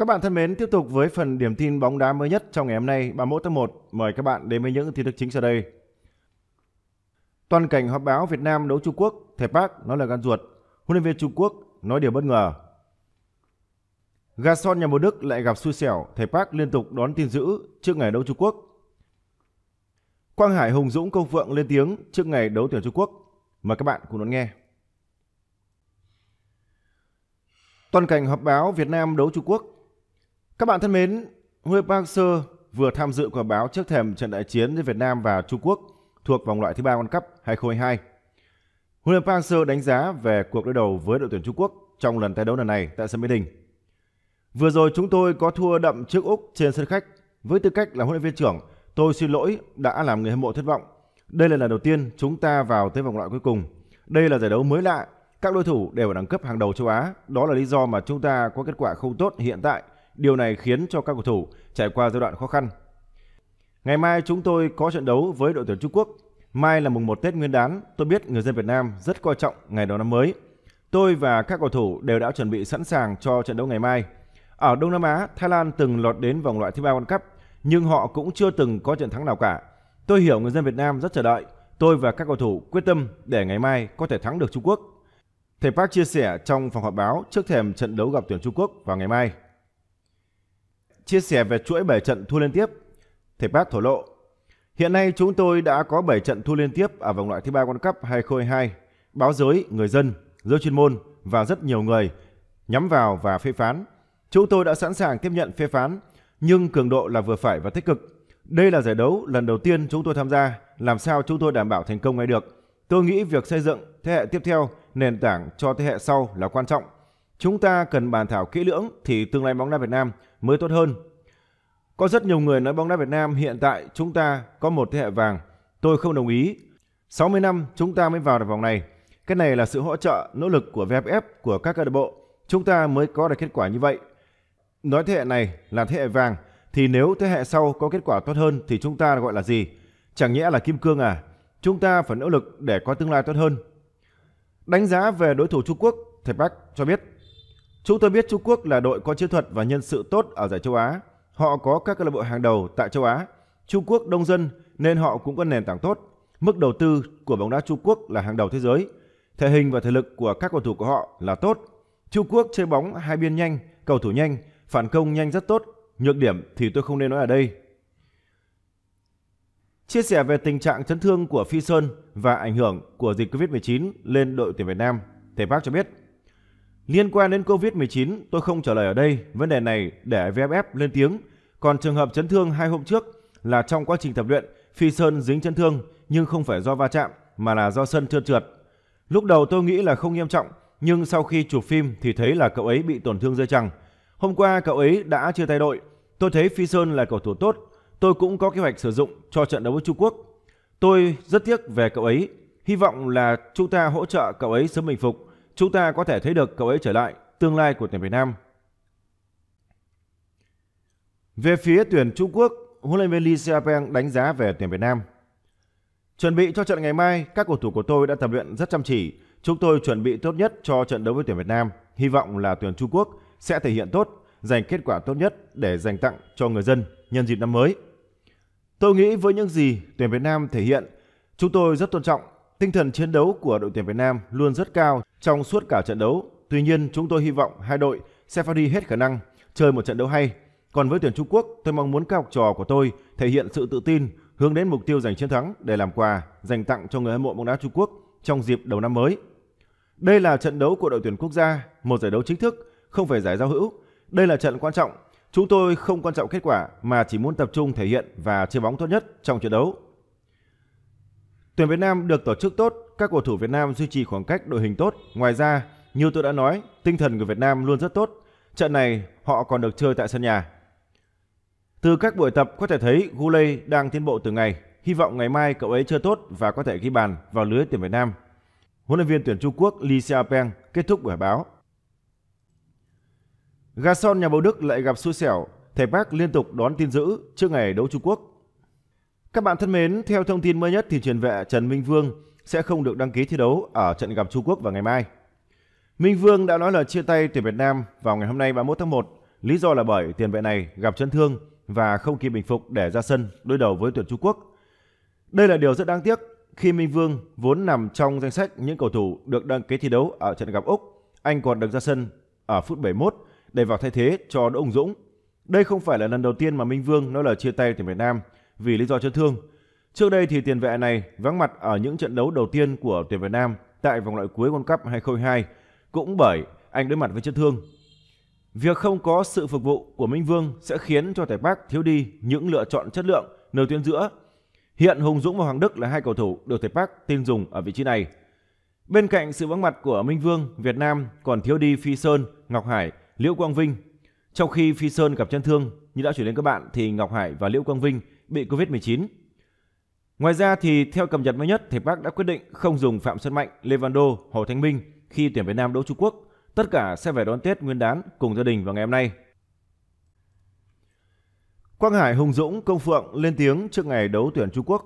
Các bạn thân mến, tiếp tục với phần điểm tin bóng đá mới nhất trong ngày hôm nay 31 tháng 1. Mời các bạn đến với những tin tức chính sau đây. Toàn cảnh họp báo Việt Nam đấu Trung Quốc, Thể Park nói là gan ruột, huấn luyện viên Trung Quốc nói điều bất ngờ. Gasson nhà một Đức lại gặp xui xẻo, Thể Park liên tục đón tin dữ trước ngày đấu Trung Quốc. Quang Hải Hùng Dũng Công Phượng lên tiếng trước ngày đấu tuyển Trung Quốc. Mời các bạn cùng đón nghe. Toàn cảnh họp báo Việt Nam đấu Trung Quốc, các bạn thân mến, Huy Park Seo vừa tham dự quả báo trước thềm trận đại chiến giữa Việt Nam và Trung Quốc thuộc vòng loại thứ ba World Cup 2022. Huấn luyện Park Hang-seo đánh giá về cuộc đối đầu với đội tuyển Trung Quốc trong lần tái đấu lần này tại sân Mỹ Đình. Vừa rồi chúng tôi có thua đậm trước Úc trên sân khách. Với tư cách là huấn luyện viên trưởng, tôi xin lỗi đã làm người hâm mộ thất vọng. Đây là lần đầu tiên chúng ta vào tới vòng loại cuối cùng. Đây là giải đấu mới lạ, các đối thủ đều ở đẳng cấp hàng đầu châu Á. Đó là lý do mà chúng ta có kết quả không tốt hiện tại Điều này khiến cho các cầu thủ trải qua giai đoạn khó khăn. Ngày mai chúng tôi có trận đấu với đội tuyển Trung Quốc. Mai là mùng 1 Tết Nguyên đán, tôi biết người dân Việt Nam rất coi trọng ngày đầu năm mới. Tôi và các cầu thủ đều đã chuẩn bị sẵn sàng cho trận đấu ngày mai. Ở Đông Nam Á, Thái Lan từng lọt đến vòng loại thứ ba World Cup, nhưng họ cũng chưa từng có trận thắng nào cả. Tôi hiểu người dân Việt Nam rất chờ đợi. Tôi và các cầu thủ quyết tâm để ngày mai có thể thắng được Trung Quốc. Thầy Park chia sẻ trong phòng họp báo trước thềm trận đấu gặp tuyển Trung Quốc vào ngày mai chia sẻ về chuỗi 7 trận thua liên tiếp, thầy Park thổ lộ. Hiện nay chúng tôi đã có 7 trận thua liên tiếp ở vòng loại thứ ba World Cup 2022. Báo giới, người dân, giới chuyên môn và rất nhiều người nhắm vào và phê phán. Chúng tôi đã sẵn sàng tiếp nhận phê phán, nhưng cường độ là vừa phải và tích cực. Đây là giải đấu lần đầu tiên chúng tôi tham gia, làm sao chúng tôi đảm bảo thành công ngay được. Tôi nghĩ việc xây dựng thế hệ tiếp theo nền tảng cho thế hệ sau là quan trọng – Chúng ta cần bàn thảo kỹ lưỡng thì tương lai bóng đá Việt Nam mới tốt hơn. Có rất nhiều người nói bóng đá Việt Nam hiện tại chúng ta có một thế hệ vàng. Tôi không đồng ý. 60 năm chúng ta mới vào được vòng này. Cái này là sự hỗ trợ, nỗ lực của VFF, của các câu lạc bộ. Chúng ta mới có được kết quả như vậy. Nói thế hệ này là thế hệ vàng thì nếu thế hệ sau có kết quả tốt hơn thì chúng ta gọi là gì? Chẳng nhẽ là kim cương à? Chúng ta phải nỗ lực để có tương lai tốt hơn. Đánh giá về đối thủ Trung Quốc, thầy Park cho biết Chúng tôi biết Trung Quốc là đội có chiến thuật và nhân sự tốt ở giải châu Á. Họ có các câu lạc bộ hàng đầu tại châu Á. Trung Quốc đông dân nên họ cũng có nền tảng tốt. Mức đầu tư của bóng đá Trung Quốc là hàng đầu thế giới. Thể hình và thể lực của các cầu thủ của họ là tốt. Trung Quốc chơi bóng hai biên nhanh, cầu thủ nhanh, phản công nhanh rất tốt. Nhược điểm thì tôi không nên nói ở đây. Chia sẻ về tình trạng chấn thương của Phi Sơn và ảnh hưởng của dịch Covid-19 lên đội tuyển Việt Nam, thầy Park cho biết – Liên quan đến Covid-19, tôi không trả lời ở đây, vấn đề này để VFF lên tiếng. Còn trường hợp chấn thương hai hôm trước là trong quá trình tập luyện, Phi Sơn dính chấn thương nhưng không phải do va chạm mà là do sân trơn trượt. Lúc đầu tôi nghĩ là không nghiêm trọng, nhưng sau khi chụp phim thì thấy là cậu ấy bị tổn thương dây chằng. Hôm qua cậu ấy đã chưa thay đội. Tôi thấy Phi Sơn là cầu thủ tốt, tôi cũng có kế hoạch sử dụng cho trận đấu với Trung Quốc. Tôi rất tiếc về cậu ấy, hy vọng là chúng ta hỗ trợ cậu ấy sớm bình phục chúng ta có thể thấy được cậu ấy trở lại tương lai của tuyển Việt Nam. Về phía tuyển Trung Quốc, huấn luyện viên Lee Seapeng đánh giá về tuyển Việt Nam. Chuẩn bị cho trận ngày mai, các cầu thủ của tôi đã tập luyện rất chăm chỉ. Chúng tôi chuẩn bị tốt nhất cho trận đấu với tuyển Việt Nam. Hy vọng là tuyển Trung Quốc sẽ thể hiện tốt, giành kết quả tốt nhất để dành tặng cho người dân nhân dịp năm mới. Tôi nghĩ với những gì tuyển Việt Nam thể hiện, chúng tôi rất tôn trọng. Tinh thần chiến đấu của đội tuyển Việt Nam luôn rất cao trong suốt cả trận đấu. Tuy nhiên, chúng tôi hy vọng hai đội sẽ phát huy hết khả năng, chơi một trận đấu hay. Còn với tuyển Trung Quốc, tôi mong muốn các học trò của tôi thể hiện sự tự tin, hướng đến mục tiêu giành chiến thắng để làm quà dành tặng cho người hâm mộ bóng đá Trung Quốc trong dịp đầu năm mới. Đây là trận đấu của đội tuyển quốc gia, một giải đấu chính thức, không phải giải giao hữu. Đây là trận quan trọng, chúng tôi không quan trọng kết quả mà chỉ muốn tập trung thể hiện và chơi bóng tốt nhất trong trận đấu. Tuyển Việt Nam được tổ chức tốt các cầu thủ Việt Nam duy trì khoảng cách đội hình tốt. Ngoài ra, như tôi đã nói, tinh thần của Việt Nam luôn rất tốt. Trận này họ còn được chơi tại sân nhà. Từ các buổi tập có thể thấy Guley đang tiến bộ từng ngày. Hy vọng ngày mai cậu ấy chơi tốt và có thể ghi bàn vào lưới tuyển Việt Nam. Huấn luyện viên tuyển Trung Quốc Li Xiaopeng kết thúc buổi báo. Gasson nhà bầu Đức lại gặp xui xẻo, thầy Park liên tục đón tin dữ trước ngày đấu Trung Quốc. Các bạn thân mến, theo thông tin mới nhất thì truyền vệ Trần Minh Vương sẽ không được đăng ký thi đấu ở trận gặp Trung Quốc vào ngày mai. Minh Vương đã nói lời chia tay tuyển Việt Nam vào ngày hôm nay 31 tháng 1, lý do là bởi tiền vệ này gặp chấn thương và không kịp bình phục để ra sân đối đầu với tuyển Trung Quốc. Đây là điều rất đáng tiếc khi Minh Vương vốn nằm trong danh sách những cầu thủ được đăng ký thi đấu ở trận gặp Úc, anh còn được ra sân ở phút 71 để vào thay thế cho Đỗ Hùng Dũng. Đây không phải là lần đầu tiên mà Minh Vương nói lời chia tay tuyển Việt Nam vì lý do chấn thương Trước đây thì tiền vệ này vắng mặt ở những trận đấu đầu tiên của tuyển Việt Nam tại vòng loại cuối World Cup 2022 cũng bởi anh đối mặt với chấn thương. Việc không có sự phục vụ của Minh Vương sẽ khiến cho Tài Bắc thiếu đi những lựa chọn chất lượng nơi tuyến giữa. Hiện Hùng Dũng và Hoàng Đức là hai cầu thủ được Tài Bắc tin dùng ở vị trí này. Bên cạnh sự vắng mặt của Minh Vương, Việt Nam còn thiếu đi Phi Sơn, Ngọc Hải, Liễu Quang Vinh. Trong khi Phi Sơn gặp chấn thương, như đã chuyển đến các bạn thì Ngọc Hải và Liễu Quang Vinh bị Covid-19 Ngoài ra thì theo cập nhật mới nhất thì Park đã quyết định không dùng Phạm Xuân Mạnh, Levando, Hồ Thanh Minh khi tuyển Việt Nam đấu Trung Quốc. Tất cả sẽ về đón Tết Nguyên đán cùng gia đình vào ngày hôm nay. Quang Hải, Hùng Dũng, Công Phượng lên tiếng trước ngày đấu tuyển Trung Quốc.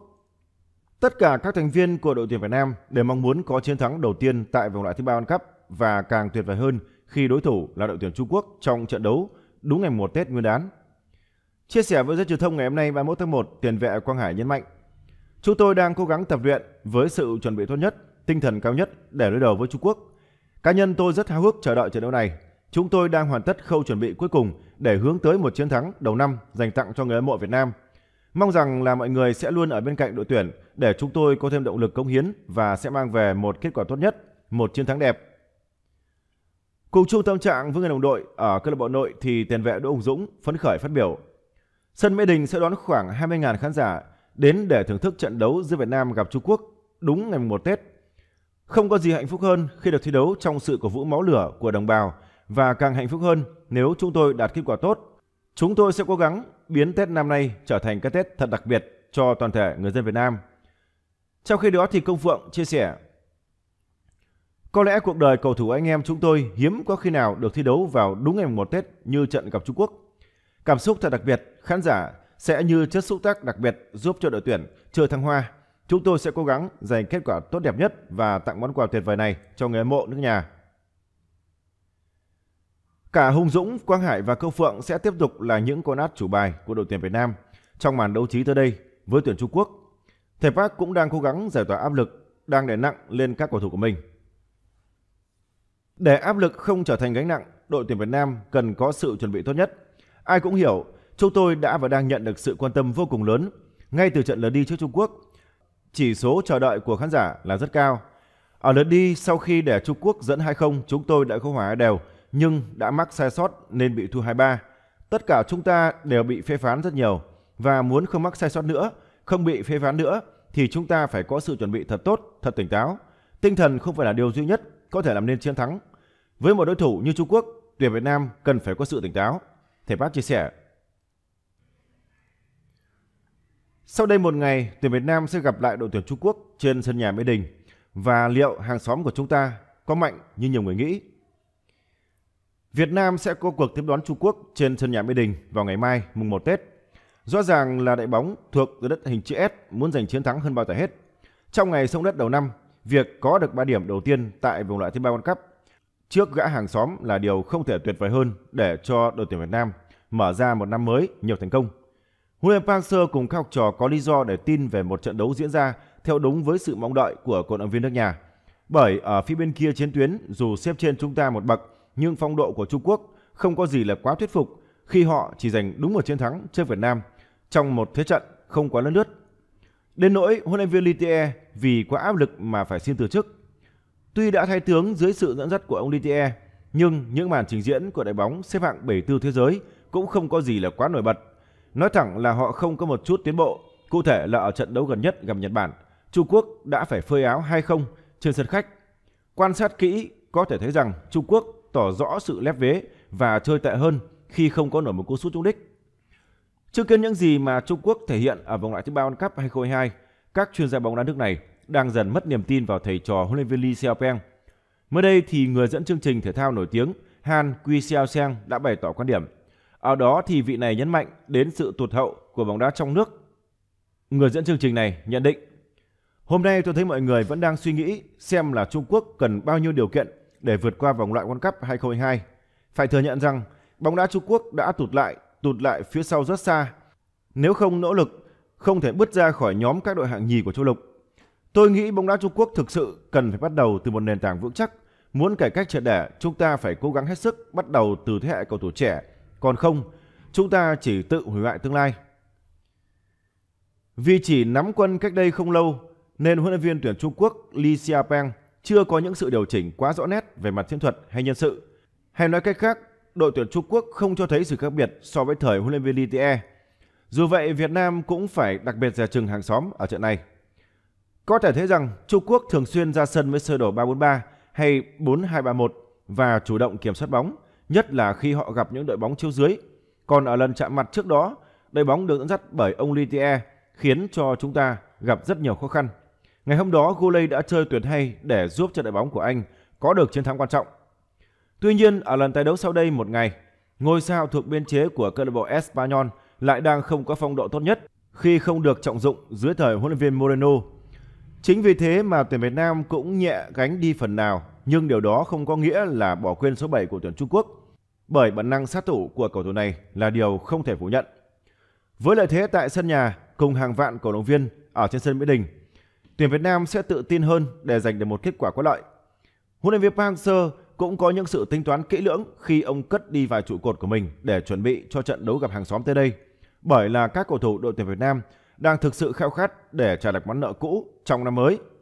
Tất cả các thành viên của đội tuyển Việt Nam đều mong muốn có chiến thắng đầu tiên tại vòng loại thứ ba World Cup và càng tuyệt vời hơn khi đối thủ là đội tuyển Trung Quốc trong trận đấu đúng ngày 1 Tết Nguyên đán. Chia sẻ với giới truyền thông ngày hôm nay 31 tháng 1, tiền vệ Quang Hải nhấn mạnh Chúng tôi đang cố gắng tập luyện với sự chuẩn bị tốt nhất, tinh thần cao nhất để đối đầu với Trung Quốc. Cá nhân tôi rất háo hức chờ đợi trận đấu này. Chúng tôi đang hoàn tất khâu chuẩn bị cuối cùng để hướng tới một chiến thắng đầu năm dành tặng cho người hâm mộ Việt Nam. Mong rằng là mọi người sẽ luôn ở bên cạnh đội tuyển để chúng tôi có thêm động lực cống hiến và sẽ mang về một kết quả tốt nhất, một chiến thắng đẹp. Cùng chung tâm trạng với người đồng đội ở câu lạc bộ nội thì tiền vệ Đỗ Hùng Dũng phấn khởi phát biểu. Sân Mỹ Đình sẽ đón khoảng 20.000 khán giả đến để thưởng thức trận đấu giữa Việt Nam gặp Trung Quốc đúng ngày 1 Tết. Không có gì hạnh phúc hơn khi được thi đấu trong sự cổ vũ máu lửa của đồng bào và càng hạnh phúc hơn nếu chúng tôi đạt kết quả tốt. Chúng tôi sẽ cố gắng biến Tết năm nay trở thành cái Tết thật đặc biệt cho toàn thể người dân Việt Nam. Trong khi đó thì Công Phượng chia sẻ Có lẽ cuộc đời cầu thủ anh em chúng tôi hiếm có khi nào được thi đấu vào đúng ngày 1 Tết như trận gặp Trung Quốc. Cảm xúc thật đặc biệt, khán giả sẽ như chất xúc tác đặc biệt giúp cho đội tuyển chơi thăng hoa. Chúng tôi sẽ cố gắng giành kết quả tốt đẹp nhất và tặng món quà tuyệt vời này cho người hâm mộ nước nhà. Cả Hùng Dũng, Quang Hải và Câu Phượng sẽ tiếp tục là những con át chủ bài của đội tuyển Việt Nam trong màn đấu trí tới đây với tuyển Trung Quốc. Thầy Park cũng đang cố gắng giải tỏa áp lực đang đè nặng lên các cầu thủ của mình. Để áp lực không trở thành gánh nặng, đội tuyển Việt Nam cần có sự chuẩn bị tốt nhất. Ai cũng hiểu chúng tôi đã và đang nhận được sự quan tâm vô cùng lớn ngay từ trận lượt đi trước Trung Quốc. Chỉ số chờ đợi của khán giả là rất cao. Ở lượt đi sau khi để Trung Quốc dẫn 2-0, chúng tôi đã không hòa đều nhưng đã mắc sai sót nên bị thua 2-3. Tất cả chúng ta đều bị phê phán rất nhiều và muốn không mắc sai sót nữa, không bị phê phán nữa thì chúng ta phải có sự chuẩn bị thật tốt, thật tỉnh táo. Tinh thần không phải là điều duy nhất có thể làm nên chiến thắng. Với một đối thủ như Trung Quốc, tuyển Việt Nam cần phải có sự tỉnh táo. Thầy Park chia sẻ Sau đây một ngày, tuyển Việt Nam sẽ gặp lại đội tuyển Trung Quốc trên sân nhà Mỹ Đình và liệu hàng xóm của chúng ta có mạnh như nhiều người nghĩ. Việt Nam sẽ có cuộc tiếp đón Trung Quốc trên sân nhà Mỹ Đình vào ngày mai, mùng 1 Tết. Rõ ràng là đại bóng thuộc dưới đất hình chữ S muốn giành chiến thắng hơn bao giờ hết. Trong ngày sông đất đầu năm, việc có được 3 điểm đầu tiên tại vòng loại thứ ba World Cup trước gã hàng xóm là điều không thể tuyệt vời hơn để cho đội tuyển Việt Nam mở ra một năm mới nhiều thành công. Huyen Park Seo cùng các học trò có lý do để tin về một trận đấu diễn ra theo đúng với sự mong đợi của cổ động viên nước nhà. Bởi ở phía bên kia chiến tuyến, dù xếp trên chúng ta một bậc, nhưng phong độ của Trung Quốc không có gì là quá thuyết phục khi họ chỉ giành đúng một chiến thắng trước Việt Nam trong một thế trận không quá lớn lướt. Đến nỗi huấn luyện viên Litier vì quá áp lực mà phải xin từ chức. Tuy đã thay tướng dưới sự dẫn dắt của ông Litier, nhưng những màn trình diễn của đội bóng xếp hạng 74 thế giới cũng không có gì là quá nổi bật Nói thẳng là họ không có một chút tiến bộ, cụ thể là ở trận đấu gần nhất gặp Nhật Bản, Trung Quốc đã phải phơi áo 2-0 trên sân khách. Quan sát kỹ có thể thấy rằng Trung Quốc tỏ rõ sự lép vế và chơi tệ hơn khi không có nổi một cú sút trúng đích. Chưa kiến những gì mà Trung Quốc thể hiện ở vòng loại thứ ba World Cup 2022, các chuyên gia bóng đá nước này đang dần mất niềm tin vào thầy trò huấn luyện viên Lee Xiaopeng. Mới đây thì người dẫn chương trình thể thao nổi tiếng Han Kui Xiaoseng đã bày tỏ quan điểm ở đó thì vị này nhấn mạnh đến sự tụt hậu của bóng đá trong nước. Người dẫn chương trình này nhận định Hôm nay tôi thấy mọi người vẫn đang suy nghĩ xem là Trung Quốc cần bao nhiêu điều kiện để vượt qua vòng loại World Cup 2022. Phải thừa nhận rằng bóng đá Trung Quốc đã tụt lại, tụt lại phía sau rất xa. Nếu không nỗ lực, không thể bứt ra khỏi nhóm các đội hạng nhì của châu lục. Tôi nghĩ bóng đá Trung Quốc thực sự cần phải bắt đầu từ một nền tảng vững chắc. Muốn cải cách triệt đẻ chúng ta phải cố gắng hết sức bắt đầu từ thế hệ cầu thủ trẻ còn không, chúng ta chỉ tự hủy hoại tương lai. Vì chỉ nắm quân cách đây không lâu, nên huấn luyện viên tuyển Trung Quốc Li Xiapeng chưa có những sự điều chỉnh quá rõ nét về mặt chiến thuật hay nhân sự. Hay nói cách khác, đội tuyển Trung Quốc không cho thấy sự khác biệt so với thời huấn luyện viên Li Tie Dù vậy, Việt Nam cũng phải đặc biệt dè chừng hàng xóm ở trận này. Có thể thấy rằng Trung Quốc thường xuyên ra sân với sơ đồ 343 hay 4231 và chủ động kiểm soát bóng nhất là khi họ gặp những đội bóng chiếu dưới. Còn ở lần chạm mặt trước đó, đội bóng được dẫn dắt bởi ông Litier khiến cho chúng ta gặp rất nhiều khó khăn. Ngày hôm đó, Goulet đã chơi tuyệt hay để giúp cho đội bóng của Anh có được chiến thắng quan trọng. Tuy nhiên, ở lần tái đấu sau đây một ngày, ngôi sao thuộc biên chế của câu lạc bộ Espanyol lại đang không có phong độ tốt nhất khi không được trọng dụng dưới thời huấn luyện viên Moreno. Chính vì thế mà tuyển Việt Nam cũng nhẹ gánh đi phần nào nhưng điều đó không có nghĩa là bỏ quên số 7 của tuyển Trung Quốc, bởi bản năng sát thủ của cầu thủ này là điều không thể phủ nhận. Với lợi thế tại sân nhà cùng hàng vạn cổ động viên ở trên sân Mỹ Đình, tuyển Việt Nam sẽ tự tin hơn để giành được một kết quả có lợi. Huấn luyện viên Park Hang-seo cũng có những sự tính toán kỹ lưỡng khi ông cất đi vài trụ cột của mình để chuẩn bị cho trận đấu gặp hàng xóm tới đây, bởi là các cầu thủ đội tuyển Việt Nam đang thực sự khao khát để trả lại món nợ cũ trong năm mới